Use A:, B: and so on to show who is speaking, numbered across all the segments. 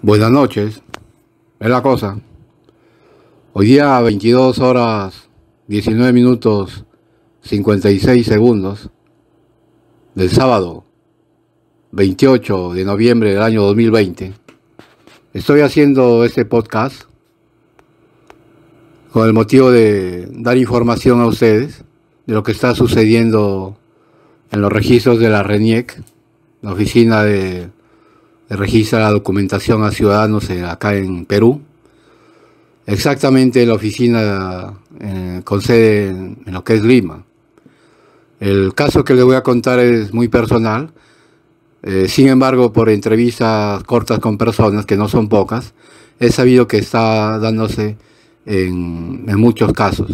A: Buenas noches. Es la cosa. Hoy día 22 horas 19 minutos 56 segundos del sábado 28 de noviembre del año 2020. Estoy haciendo este podcast con el motivo de dar información a ustedes de lo que está sucediendo en los registros de la RENIEC, la oficina de registra la documentación a ciudadanos eh, acá en Perú. Exactamente la oficina eh, con sede en, lo que es Lima. El caso que le voy a contar es muy personal. Eh, sin embargo, por entrevistas cortas con personas, que no son pocas, he sabido que está dándose en, en, muchos casos.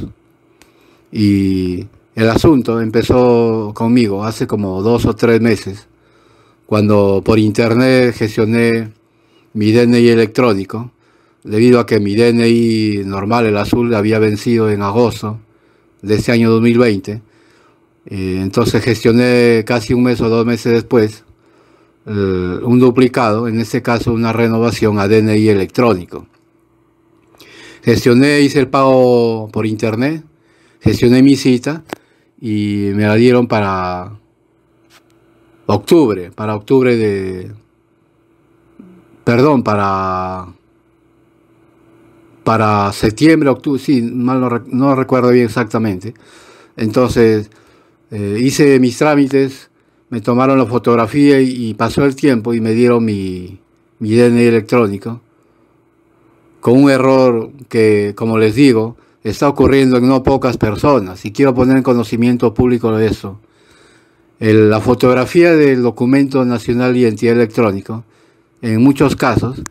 A: Y el asunto empezó conmigo hace como dos o tres meses, cuando por internet gestioné mi DNI electrónico, debido a que mi DNI normal, el azul, había vencido en agosto de ese año 2020. Eh, entonces gestioné casi un mes o dos meses después eh, un duplicado, en este caso una renovación a DNI electrónico. Gestioné, hice el pago por internet, gestioné mi cita y me la dieron para octubre, para octubre de... Perdón, para... Para septiembre, octubre, sí, mal no, recuerdo bien exactamente. Entonces, eh, hice mis trámites, me tomaron la fotografía y, pasó el tiempo y me dieron mi, mi DNI electrónico. Con un error que, como les digo, está ocurriendo en no pocas personas y quiero poner en conocimiento público de eso la fotografía del documento nacional de identidad electrónico, en muchos casos,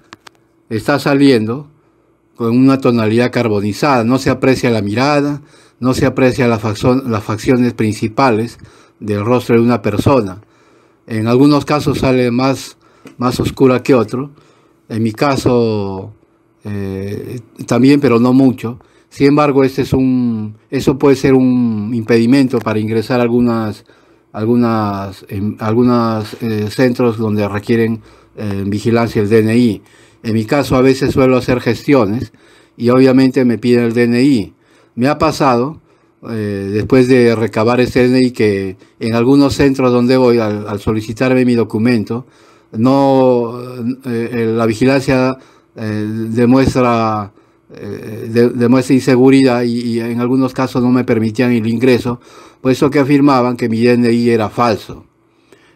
A: está saliendo con una tonalidad carbonizada. No se aprecia la mirada, no se aprecia la las facciones principales del rostro de una persona. En algunos casos sale más, más oscura que otro. En mi caso eh, también, pero no mucho. Sin embargo, este es un, eso puede ser un impedimento para ingresar algunas algunas, en, em, algunos eh, centros donde requieren eh, vigilancia el DNI. En mi caso a veces suelo hacer gestiones y obviamente me piden el DNI. Me ha pasado, eh, después de recabar ese DNI, que en algunos centros donde voy al, al solicitarme mi documento, no la vigilancia demuestra eh, de, inseguridad y, en algunos casos no me permitían el ingreso, por pues eso que afirmaban que mi DNI era falso.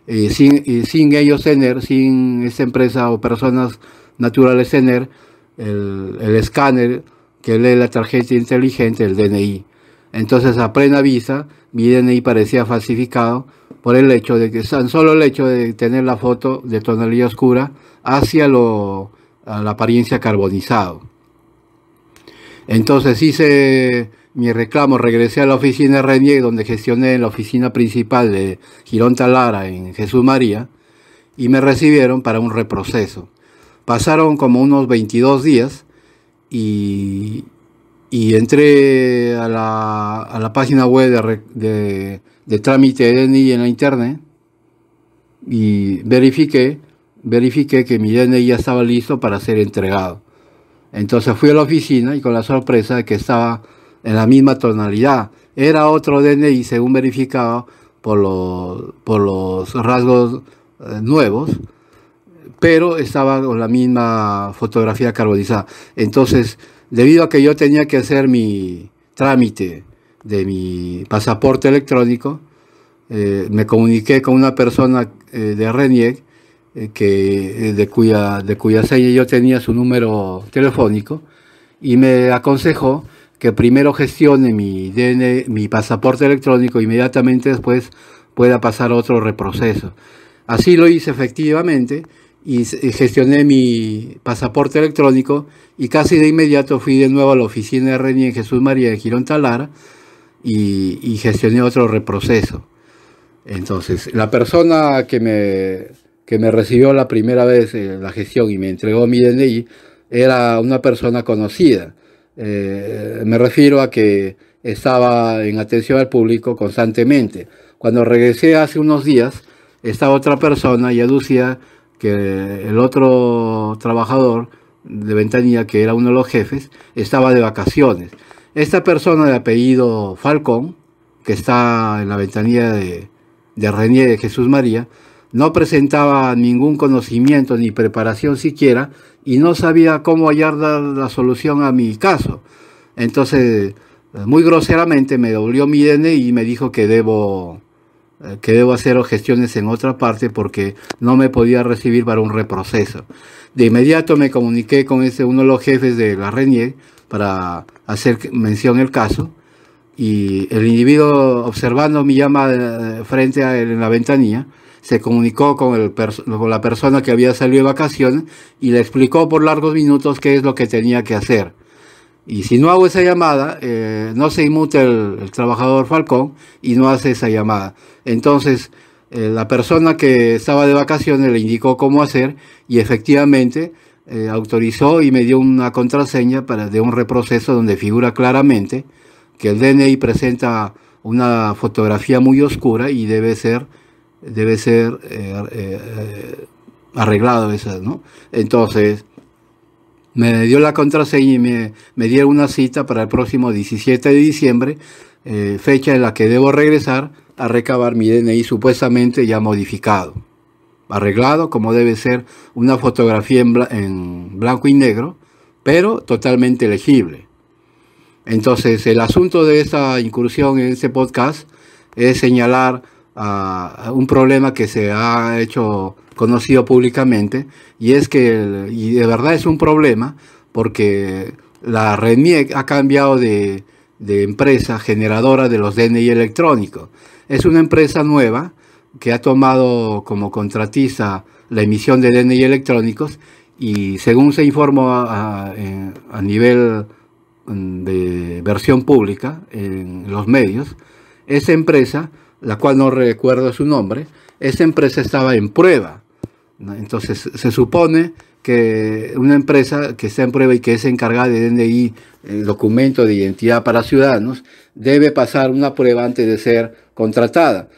A: Eh, sin, ellos tener, sin esta empresa o personas naturales tener el, escáner que lee la tarjeta inteligente, el DNI. Entonces a plena vista mi DNI parecía falsificado por el hecho de que, tan solo el hecho de tener la foto de tonalidad oscura hacia la apariencia carbonizado. Entonces hice mi reclamo, regresé a la oficina de Renier, donde gestioné la oficina principal de Girón Talara en Jesús María, y me recibieron para un reproceso. Pasaron como unos 22 días y, entré a la, página web de, trámite de DNI en la internet y verifiqué, verifiqué que mi DNI ya estaba listo para ser entregado. Entonces fui a la oficina y con la sorpresa de que estaba en la misma tonalidad. Era otro DNI según verificado por los, por los rasgos eh, nuevos, pero estaba con la misma fotografía carbonizada. Entonces, debido a que yo tenía que hacer mi trámite de mi pasaporte electrónico, eh, me comuniqué con una persona eh, de RENIEC eh, que, eh, de, cuya, de cuya yo tenía su número telefónico, y me aconsejó que primero gestione mi, DN, mi pasaporte electrónico, inmediatamente después pueda pasar otro reproceso. Así lo hice efectivamente y gestioné mi pasaporte electrónico y casi de inmediato fui de nuevo a la oficina de Reni en Jesús María de Girón Talara y, y gestioné otro reproceso. Entonces, la persona que me que me recibió la primera vez en la gestión y me entregó mi DNI, era una persona conocida. Eh, me refiero a que estaba en atención al público constantemente. Cuando regresé hace unos días, estaba otra persona y aducía que el otro trabajador de ventanilla, que era uno de los jefes, estaba de vacaciones. Esta persona de apellido Falcón, que está en la ventanilla de, de René de Jesús María, no presentaba ningún conocimiento ni preparación siquiera y no sabía cómo hallar la, solución a mi caso. Entonces, eh, muy groseramente me dolió mi DNI y me dijo que debo, eh, que debo hacer gestiones en otra parte porque no me podía recibir para un reproceso. De inmediato me comuniqué con ese, uno de los jefes de la RENIE para hacer mención el caso y el individuo observando mi llama eh, frente a él en la ventanilla se comunicó con, el con la persona que había salido de vacaciones y le explicó por largos minutos qué es lo que tenía que hacer. Y si no hago esa llamada, eh, no se inmuta el, trabajador Falcón y no hace esa llamada. Entonces, eh, la persona que estaba de vacaciones le indicó cómo hacer y efectivamente eh, autorizó y me dio una contraseña para, de un reproceso donde figura claramente que el DNI presenta una fotografía muy oscura y debe ser debe ser eh, eh, arreglado eso, ¿no? Entonces, me dio la contraseña y me, me dieron una cita para el próximo 17 de diciembre, eh, fecha en la que debo regresar a recabar mi DNI supuestamente ya modificado, arreglado como debe ser una fotografía en, blanco y negro, pero totalmente legible. Entonces, el asunto de esta incursión en este podcast es señalar a un problema que se ha hecho conocido públicamente y es que y de verdad es un problema porque la RENIEC ha cambiado de, empresa generadora de los DNI electrónicos. Es una empresa nueva que ha tomado como contratista la emisión de DNI electrónicos y según se informó a nivel mm, de versión pública en los medios, esa empresa la cual no recuerdo su nombre, esa empresa estaba en prueba. Entonces se supone que una empresa que está en prueba y que es encargada de DNI, el eh, documento de identidad para ciudadanos, debe pasar una prueba antes de ser contratada,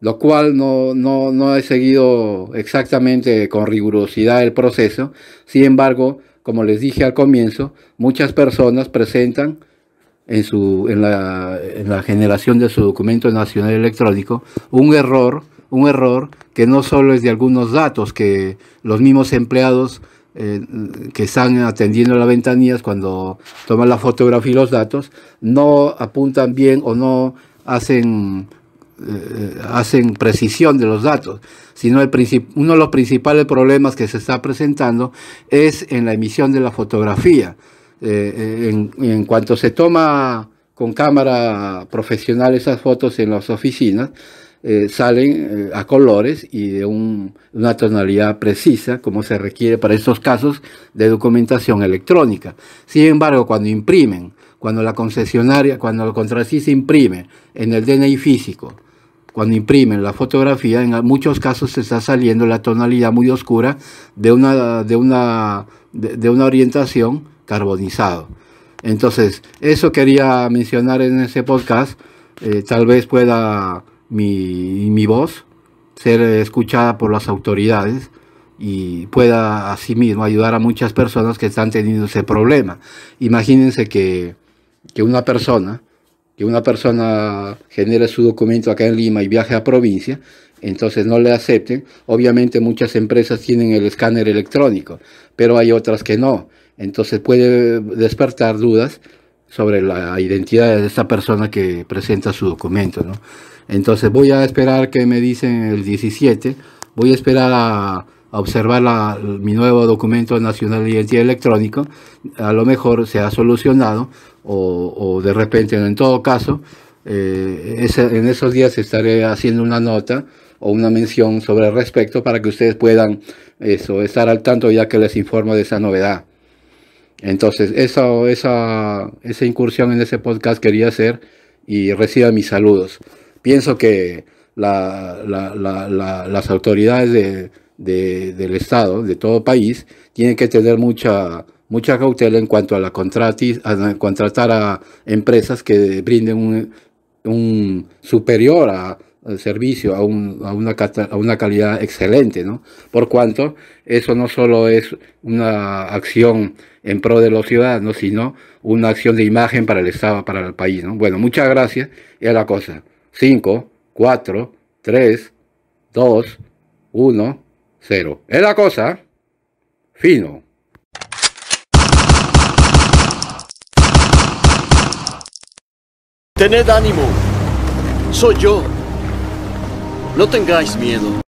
A: lo cual no, no, no he seguido exactamente con rigurosidad el proceso. Sin embargo, como les dije al comienzo, muchas personas presentan en, en, la, generación de su documento nacional electrónico un error, un error que no solo es de algunos datos que los mismos empleados eh, que están atendiendo las ventanillas cuando toman la fotografía y los datos, no apuntan bien o no hacen, eh, hacen precisión de los datos, sino uno de los principales problemas que se está presentando es en la emisión de la fotografía. Eh, en, cuanto se toma con cámara profesional esas fotos en las oficinas, eh, salen eh, a colores y de una tonalidad precisa, como se requiere para estos casos de documentación electrónica. Sin embargo, cuando imprimen, cuando la concesionaria, cuando el contratista imprime en el DNI físico, cuando imprimen la fotografía, en muchos casos se está saliendo la tonalidad muy oscura de una, de una de, una orientación carbonizado. Entonces, eso quería mencionar en ese podcast. Eh, tal vez pueda mi, voz ser escuchada por las autoridades y pueda asimismo ayudar a muchas personas que están teniendo ese problema. Imagínense que, que una persona que una persona genere su documento acá en Lima y viaje a provincia entonces no le acepten. Obviamente muchas empresas tienen el escáner electrónico, pero hay otras que no. Entonces puede despertar dudas sobre la identidad de esta persona que presenta su documento. ¿no? Entonces voy a esperar que me dicen el 17, voy a esperar a, observar mi nuevo documento nacional de identidad electrónico, a lo mejor se ha solucionado o, de repente en todo caso, eh, en esos días estaré haciendo una nota o una mención sobre el respecto para que ustedes puedan eso, estar al tanto ya que les informo de esa novedad. Entonces, esa, esa, esa incursión en ese podcast quería hacer y reciba mis saludos. Pienso que las autoridades del Estado, de todo país, tienen que tener mucha, mucha cautela en cuanto a, la contratar a empresas que brinden un, un superior a, servicio a, una, a, una, calidad excelente, ¿no? Por cuanto eso no solo es una acción en pro de los ciudadanos, sino una acción de imagen para el Estado, para el país, ¿no? Bueno, muchas gracias. Es la cosa. 5, 4, 3, 2, 1, 0. Es la cosa. Fino. Tened ánimo. Soy yo. No tengáis miedo.